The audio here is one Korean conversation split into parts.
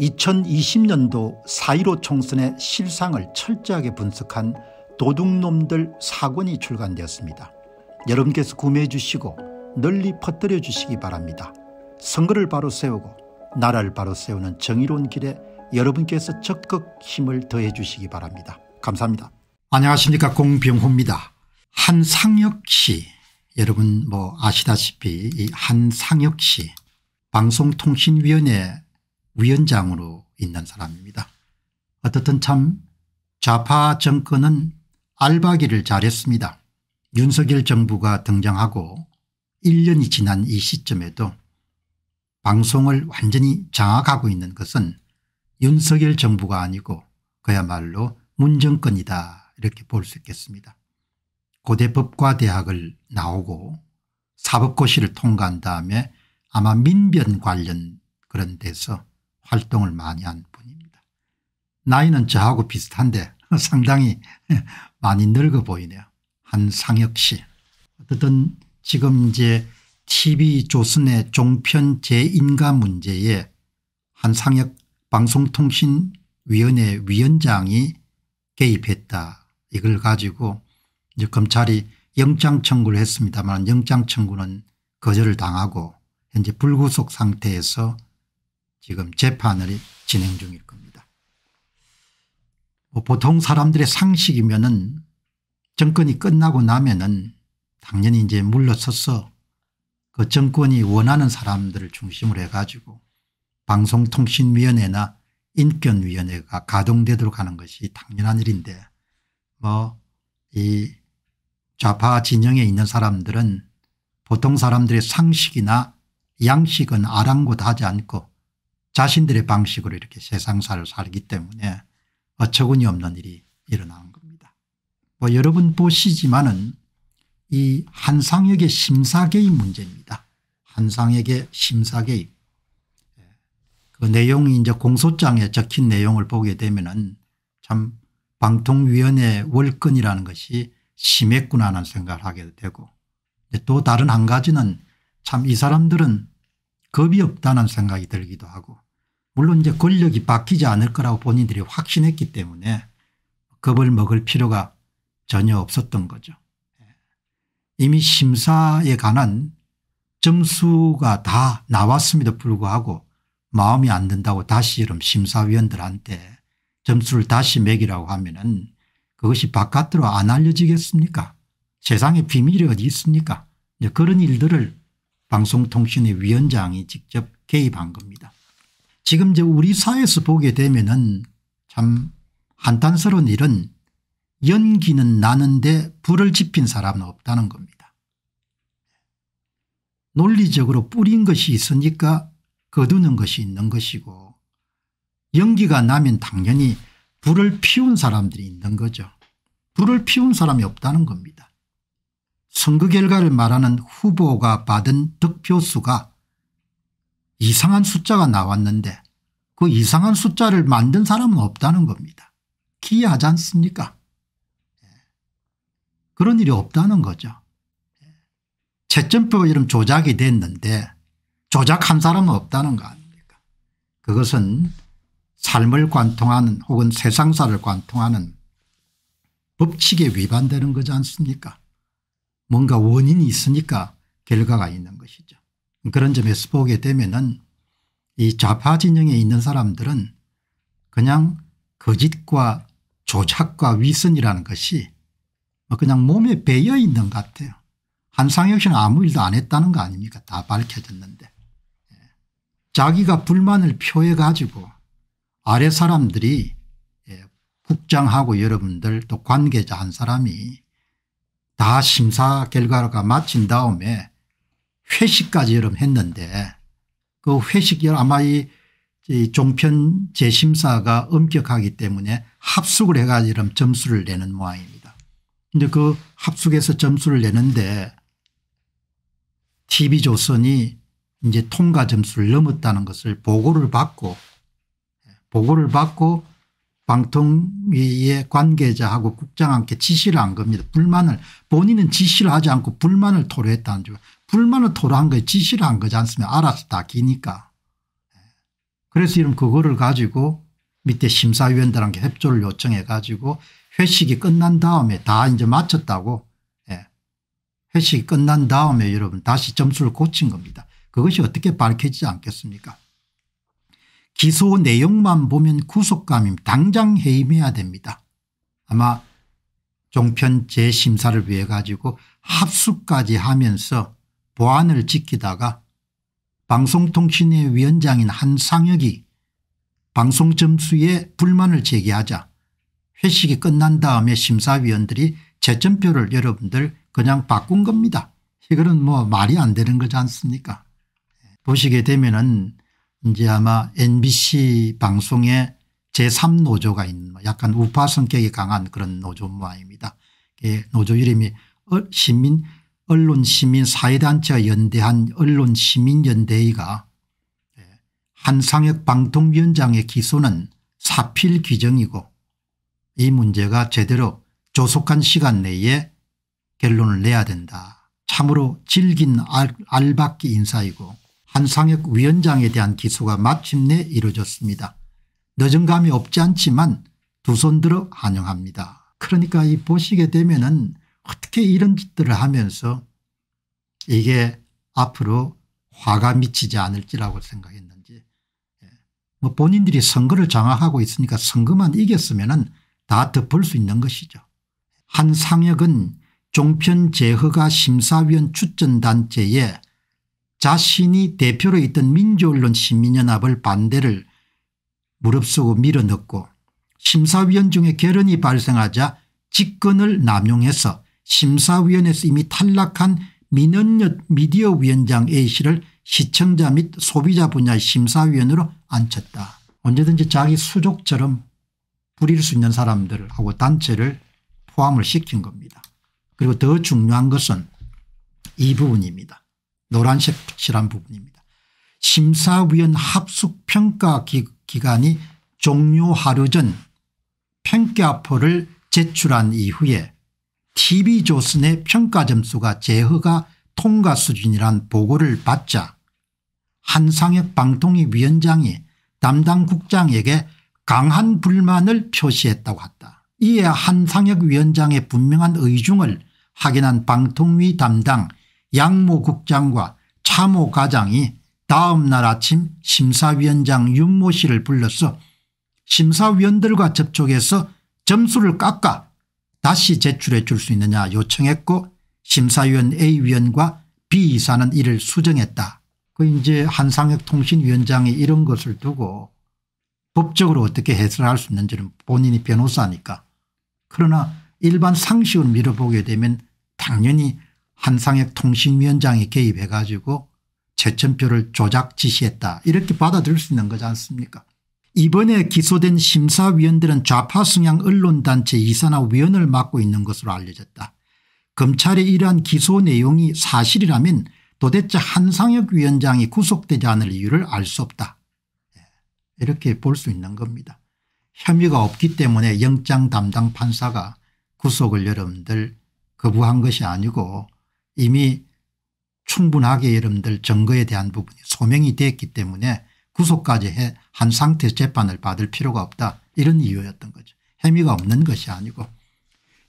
2020년도 4.15 총선의 실상을 철저하게 분석한 도둑놈들 사권이 출간되었습니다. 여러분께서 구매해 주시고 널리 퍼뜨려 주시기 바랍니다. 선거를 바로 세우고 나라를 바로 세우는 정의로운 길에 여러분께서 적극 힘을 더해 주시기 바랍니다. 감사합니다. 안녕하십니까 공병호입니다. 한상혁씨 여러분 뭐 아시다시피 이 한상혁씨 방송통신위원회 위원장으로 있는 사람입니다. 어떻든 참 좌파 정권은 알바기를 잘했습니다. 윤석열 정부가 등장하고 1년이 지난 이 시점에도 방송을 완전히 장악하고 있는 것은 윤석열 정부가 아니고 그야말로 문정권이다 이렇게 볼 수 있겠습니다. 고대 법과 대학을 나오고 사법고시를 통과한 다음에 아마 민변 관련 그런 데서 활동을 많이 한 분입니다. 나이는 저하고 비슷한데 상당히 많이 늙어 보이네요. 한상혁 씨. 어쨌든 지금 이제 TV조선의 종편 재인가 문제에 한상혁 방송통신위원회 위원장이 개입했다. 이걸 가지고 이제 검찰이 영장 청구를 했습니다만 영장 청구는 거절을 당하고 현재 불구속 상태에서 지금 재판을 진행 중일 겁니다. 뭐 보통 사람들의 상식이면은 정권이 끝나고 나면은 당연히 이제 물러서서 그 정권이 원하는 사람들을 중심으로 해가지고 방송통신위원회나 인권위원회가 가동되도록 하는 것이 당연한 일인데 뭐 이 좌파 진영에 있는 사람들은 보통 사람들의 상식이나 양식은 아랑곳하지 않고 자신들의 방식으로 이렇게 세상사를 살기 때문에 어처구니 없는 일이 일어나는 겁니다. 뭐 여러분 보시지만은 이 한상혁의 심사개입 문제입니다. 한상혁의 심사개입. 그 내용이 이제 공소장에 적힌 내용을 보게 되면은 참 방통위원회 월권이라는 것이 심했구나 하는 생각을 하게 되고 또 다른 한 가지는 참 이 사람들은 겁이 없다는 생각이 들기도 하고 물론 이제 권력이 바뀌지 않을 거라고 본인들이 확신했기 때문에 겁을 먹을 필요가 전혀 없었던 거죠. 예. 이미 심사에 관한 점수가 다 나왔음에도 불구하고 마음이 안 든다고 다시 이런 심사위원들한테 점수를 다시 매기라고 하면은 그것이 바깥으로 안 알려지겠습니까? 세상에 비밀이 어디 있습니까? 그런 일들을 방송통신의 위원장이 직접 개입한 겁니다. 지금 이제 우리 사회에서 보게 되면참 한탄스러운 일은 연기는 나는데 불을 지핀 사람은 없다는 겁니다. 논리적으로 뿌린 것이 있으니까 거두는 것이 있는 것이고 연기가 나면 당연히 불을 피운 사람들이 있는 거죠. 불을 피운 사람이 없다는 겁니다. 선거 결과를 말하는 후보가 받은 득표수가 이상한 숫자가 나왔는데 그 이상한 숫자를 만든 사람은 없다는 겁니다. 기이하지 않습니까? 그런 일이 없다는 거죠. 채점표가 이런 조작이 됐는데 조작한 사람은 없다는 거 아닙니까? 그것은 삶을 관통하는 혹은 세상사를 관통하는 법칙에 위반되는 거지 않습니까? 뭔가 원인이 있으니까 결과가 있는 것이죠. 그런 점에서 보게 되면은 이 좌파 진영에 있는 사람들은 그냥 거짓과 조작과 위선이라는 것이 뭐 그냥 몸에 배여 있는 것 같아요. 한상혁 씨는 아무 일도 안 했다는 거 아닙니까? 다 밝혀졌는데. 예. 자기가 불만을 표해 가지고 아래 사람들이 예, 국장하고 여러분들 또 관계자 한 사람이 다 심사 결과가 마친 다음에 회식까지 여러 했는데 그 회식 아마 이, 종편 재심사가 엄격하기 때문에 합숙을 해가지고 점수를 내는 모양입니다. 근데 그 합숙에서 점수를 내는데 TV조선이 이제 통과 점수를 넘었다는 것을 보고를 받고 보고를 받고 방통위의 관계자하고 국장한테 지시를 한 겁니다. 불만을 본인은 지시를 하지 않고 불만을 토로했다는 줄. 불만을 토로한 거에 지시를 한 거지 않습니까 알아서 다 기니까. 예. 그래서 이런 그거를 가지고 밑에 심사위원들한테 협조를 요청해 가지고 회식이 끝난 다음에 다 이제 마쳤다고 예. 회식이 끝난 다음에 여러분 다시 점수를 고친 겁니다. 그것이 어떻게 밝혀지지 않겠습니까 기소 내용만 보면 구속감임 당장 해임해야 됩니다. 아마 종편 재심사를 위해 가지고 합수까지 하면서 보안을 지키다가 방송통신의 위원장인 한상혁이 방송 점수에 불만을 제기하자 회식이 끝난 다음에 심사위원들이 채점표를 여러분들 그냥 바꾼 겁니다. 이거는 뭐 말이 안 되는 거지 않습니까 예, 보시게 되면 은 이제 아마 MBC 방송에 제3노조가 있는 뭐 약간 우파 성격이 강한 그런 노조 모아입니다 예, 노조 이름이 어, 시민 언론 시민 사회단체와 연대한 언론 시민 연대회가 예, 한상혁 방통위원장의 기소는 사필 규정이고 이 문제가 제대로 조속한 시간 내에 결론을 내야 된다. 참으로 질긴 알박기 인사이고 한상혁 위원장에 대한 기소가 마침내 이루어졌습니다. 늦은 감이 없지 않지만 두 손 들어 환영합니다. 그러니까 이 보시게 되면은 어떻게 이런 짓들을 하면서 이게 앞으로 화가 미치지 않을지라고 생각했는지 예. 뭐 본인들이 선거를 장악하고 있으니까 선거만 이겼으면 다 덮을 수 있는 것이죠. 한상혁은 종편재허가 심사위원 추천단체에 자신이 대표로 있던 민주언론 시민연합을 반대를 무릅쓰고 밀어넣고 심사위원 중에 결연이 발생하자 직권을 남용해서 심사위원에서 이미 탈락한민언여 미디어 위원장 A씨를 시청자 및 소비자 분야의 심사위원으로 앉혔다. 언제든지 자기 수족처럼 부릴 수 있는 사람들 하고 단체를 포함을 시킨 겁니다. 그리고 더 중요한 것은 이 부분입니다. 노란색 칠한 부분입니다. 심사위원 합숙평가 기간이 종료 하루 전 평가표를 제출한 이후에 TV조선의 평가 점수가 제허가 통과 수준이란 보고를 받자 한상혁 방통위 위원장이 담당 국장에게 강한 불만을 표시했다고 했다. 이에 한상혁 위원장의 분명한 의중을 확인한 방통위 담당 양모 국장과 차모 과장이 다음 날 아침 심사위원장 윤모 씨를 불러서 심사위원들과 접촉해서 점수를 깎아 다시 제출해 줄 수 있느냐 요청했고 심사위원 A위원과 B이사는 이를 수정했다. 그 이제 한상혁 통신위원장이 이런 것을 두고 법적으로 어떻게 해설할 수 있는지는 본인이 변호사니까. 그러나 일반 상식으 밀어보게 되면 당연히 한상혁 통신위원장이 개입해 가지고 최천표를 조작 지시했다 이렇게 받아들일 수 있는 거지 않습니까 이번에 기소된 심사위원들은 좌파 성향 언론단체 이사나 위원을 맡고 있는 것으로 알려졌다. 검찰의 이러한 기소 내용이 사실이라면 도대체 한상혁 위원장이 구속되지 않을 이유를 알 수 없다. 예, 이렇게 볼 수 있는 겁니다. 혐의가 없기 때문에 영장 담당 판사가 구속을 여러분들 거부한 것이 아니고 이미 충분하게 여러분들 증거에 대한 부분이 소명이 됐기 때문에 구속까지 해 한 상태 재판을 받을 필요가 없다 이런 이유였던 거죠. 혐의가 없는 것이 아니고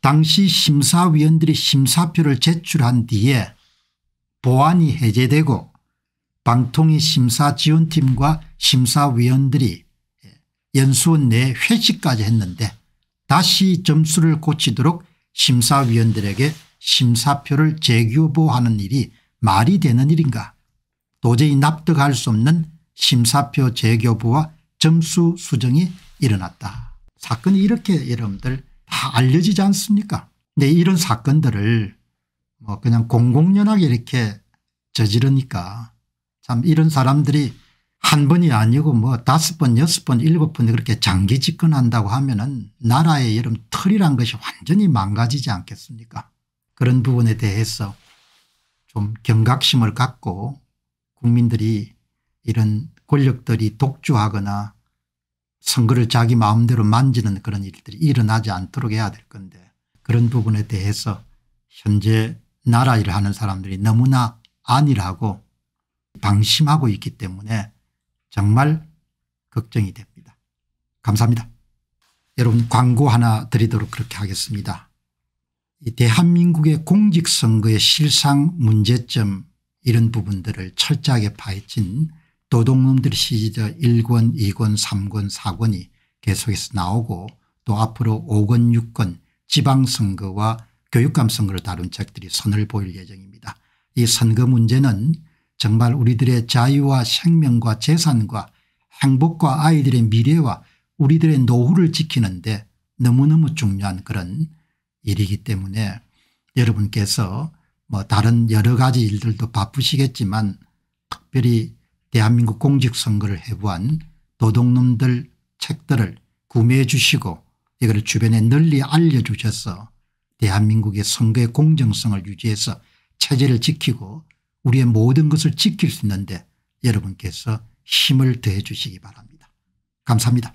당시 심사위원들이 심사표를 제출한 뒤에 보안이 해제되고 방통위 심사지원팀과 심사위원들이 연수원 내 회식까지 했는데 다시 점수를 고치도록 심사위원들에게 심사표를 재교부하는 일이 말이 되는 일인가 도저히 납득할 수 없는 심사표 재교부와 점수 수정이 일어났다. 사건이 이렇게 여러분들 다 알려지지 않습니까 근데 이런 사건들을 뭐 그냥 공공연하게 이렇게 저지르니까 참 이런 사람들이 한 번이 아니고 뭐 다섯 번 여섯 번 일곱 번 그렇게 장기 집권한다고 하면 은 나라의 여름 털이란 것이 완전히 망가지지 않겠습니까 그런 부분에 대해서 좀 경각심을 갖고 국민들이 이런 권력들이 독주하거나 선거를 자기 마음대로 만지는 그런 일들이 일어나지 않도록 해야 될 건데 그런 부분에 대해서 현재 나라 일을 하는 사람들이 너무나 안일하고 방심하고 있기 때문에 정말 걱정이 됩니다. 감사합니다. 여러분 광고 하나 드리도록 그렇게 하겠습니다. 이 대한민국의 공직선거의 실상 문제점 이런 부분들을 철저하게 파헤친 도둑놈들 시리즈 1권 2권 3권 4권이 계속해서 나오고 또 앞으로 5권 6권 지방선거와 교육감 선거를 다룬 책들이 선을 보일 예정입니다. 이 선거 문제는 정말 우리들의 자유와 생명과 재산과 행복과 아이들의 미래와 우리들의 노후를 지키는데 너무너무 중요한 그런 일이기 때문에 여러분께서 뭐 다른 여러 가지 일들도 바쁘시겠지만 특별히 대한민국 공직선거를 해부한 도둑놈들 책들을 구매해 주시고 이걸 주변에 널리 알려주셔서 대한민국의 선거의 공정성을 유지해서 체제를 지키고 우리의 모든 것을 지킬 수 있는데 여러분께서 힘을 더해 주시기 바랍니다. 감사합니다.